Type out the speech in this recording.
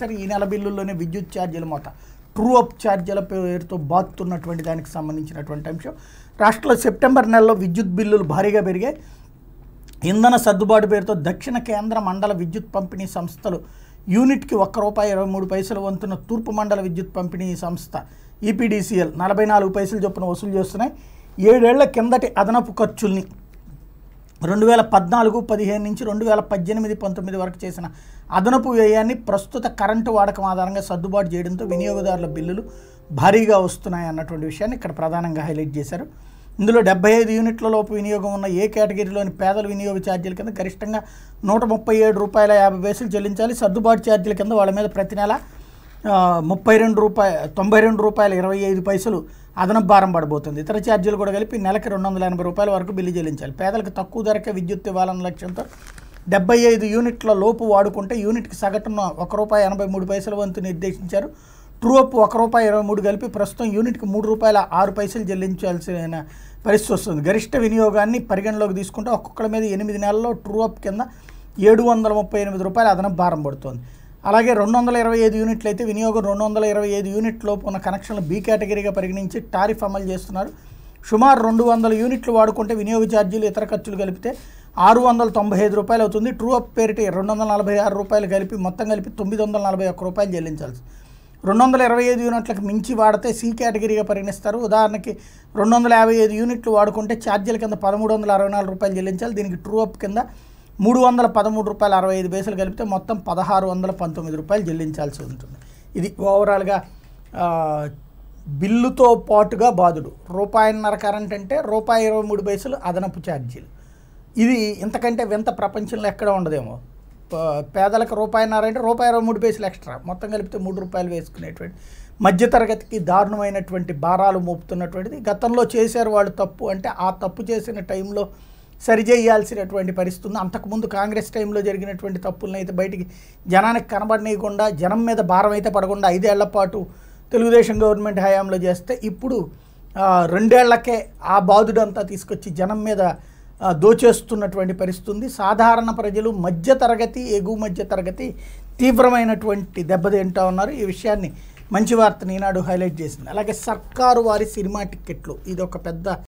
సరే ఈ నెల బిల్లుల్లోనే విద్యుత్ ఛార్జీల మోత ట్రూ అప్ ఛార్జీల పేరుతో బాతున్నటువంటి దానికి సంబంధించినటువంటి అంశం రాష్ట్రంలో సెప్టెంబర్ నెలలో విద్యుత్ బిల్లులు భారీగా పెరిగాయి ఇంధన సర్దుబాటు పేరుతో దక్షిణ కేంద్ర మండల విద్యుత్ పంపిణీ సంస్థలు యూనిట్కి ఒక్క రూపాయి ఇరవై మూడు పైసలు వంతున్న తూర్పు మండల విద్యుత్ పంపిణీ సంస్థ ఈపీడీసీఎల్ నలభై నాలుగు పైసలు చొప్పున వసూలు చేస్తున్నాయి ఏడేళ్ల కిందటి అదనపు ఖర్చుల్ని రెండు వేల పద్నాలుగు పదిహేను నుంచి రెండు వేల పద్దెనిమిది పంతొమ్మిది వరకు చేసిన అదనపు వ్యయాన్ని ప్రస్తుత కరెంటు వాడకం ఆధారంగా సర్దుబాటు చేయడంతో వినియోగదారుల బిల్లులు భారీగా వస్తున్నాయి అన్నటువంటి విషయాన్ని ఇక్కడ ప్రధానంగా హైలైట్ చేశారు ఇందులో డెబ్బై ఐదు యూనిట్ల లోపు వినియోగం ఉన్న ఏ కేటగిరీలోని పేదల వినియోగ ఛార్జీల కింద గరిష్టంగా నూట ముప్పై ఏడు రూపాయల యాభై పైసలు చెల్లించాలి సర్దుబాటు ఛార్జీల కింద వాళ్ళ మీద ప్రతి నెల ముప్పై రెండు రూపాయ తొంభై రెండు రూపాయల ఇరవై ఐదు పైసలు అదనపు భారం పడబోతుంది ఇతర ఛార్జీలు కూడా కలిపి నెలకి రెండు వందల ఎనభై రూపాయల వరకు బిల్లు చెల్లించాలి పేదలకు తక్కువ ధరకే విద్యుత్ ఇవ్వాలన్న లక్ష్యంతో డెబ్బై ఐదు యూనిట్ల లోపు వాడుకుంటే యూనిట్కి సగటున ఒక రూపాయి ఎనభై మూడు పైసల వంతు నిర్దేశించారు ట్రూ అప్ ఒక రూపాయి ఇరవై మూడు కలిపి ప్రస్తుతం యూనిట్కి మూడు రూపాయల ఆరు పైసలు చెల్లించాల్సిన పరిస్థితి వస్తుంది గరిష్ట వినియోగాన్ని పరిగణలోకి తీసుకుంటే ఒక్కొక్కరి మీద ఎనిమిది నెలల్లో ట్రూ అప్ కింద ఏడు వందల ముప్పై ఎనిమిది రూపాయలు అదనపు భారం పడుతుంది అలాగే రెండు వందల ఇరవై ఐదు యూనిట్లు అయితే వినియోగం రెండు వందల ఇరవై ఐదు లోపు ఉన్న కనెక్షన్లు బి కేటగిరీగా పరిగణించి టారిఫ్ అమలు చేస్తున్నారు సుమారు రెండు వందల యూనిట్లు వాడుకుంటే వినియోగ ఛార్జీలు ఇతర ఖర్చులు కలిపితే ఆరు వందల తొంభై ఐదు రూపాయలు అవుతుంది ట్రూ అప్ పేరిట రెండు వందల నలభై ఆరు రూపాయలు కలిపి మొత్తం కలిపి తొమ్మిది వందల నలభై ఒక్క రూపాయలు చెల్లించాల్సి రెండు వందల ఇరవై ఐదు యూనిట్లకు మించి వాడితే సి కేటగిరీగా పరిగణిస్తారు ఉదాహరణకి రెండు వందల యాభై ఐదు యూనిట్లు వాడుకుంటే ఛార్జీల కింద పదమూడు వందల అరవై నాలుగు రూపాయలు చెల్లించాలి దీనికి ట్రూ అప్ కింద మూడు వందల పదమూడు రూపాయలు అరవై ఐదు పైసలు కలిపితే మొత్తం పదహారు వందల పంతొమ్మిది రూపాయలు చెల్లించాల్సి ఉంటుంది ఇది ఓవరాల్గా బిల్లుతో పాటుగా బాధుడు రూపాయిన్నర కరెంట్ అంటే రూపాయి ఇరవై మూడు పైసలు అదనపు ఛార్జీలు ఇది ఇంతకంటే వింత ప్రపంచంలో ఎక్కడ ఉండదేమో పేదలకు రూపాయిన్నర అంటే రూపాయి ఇరవై మూడు పైసలు ఎక్స్ట్రా మొత్తం కలిపితే మూడు రూపాయలు వేసుకునేటువంటి మధ్యతరగతికి దారుణమైనటువంటి భారాలు మోపుతున్నటువంటిది గతంలో చేశారు వాళ్ళు తప్పు అంటే ఆ తప్పు చేసిన టైంలో సరిచేయాల్సినటువంటి పరిస్థితి ఉంది అంతకుముందు కాంగ్రెస్ టైంలో జరిగినటువంటి తప్పులను అయితే బయటికి జనానికి కనబడనీయకుండా జనం మీద భారం అయితే పడకుండా ఐదేళ్ల పాటు తెలుగుదేశం గవర్నమెంట్ హయాంలో చేస్తే ఇప్పుడు రెండేళ్లకే ఆ బాధుడంతా తీసుకొచ్చి జనం మీద దోచేస్తున్నటువంటి పరిస్థితి ఉంది సాధారణ ప్రజలు మధ్య తరగతి ఎగువ మధ్య తరగతి తీవ్రమైనటువంటి దెబ్బతింటా ఉన్నారు ఈ విషయాన్ని మంచి వార్త ఈనాడు హైలైట్ చేసింది అలాగే సర్కారు వారి సినిమా టిక్కెట్లు ఇది ఒక పెద్ద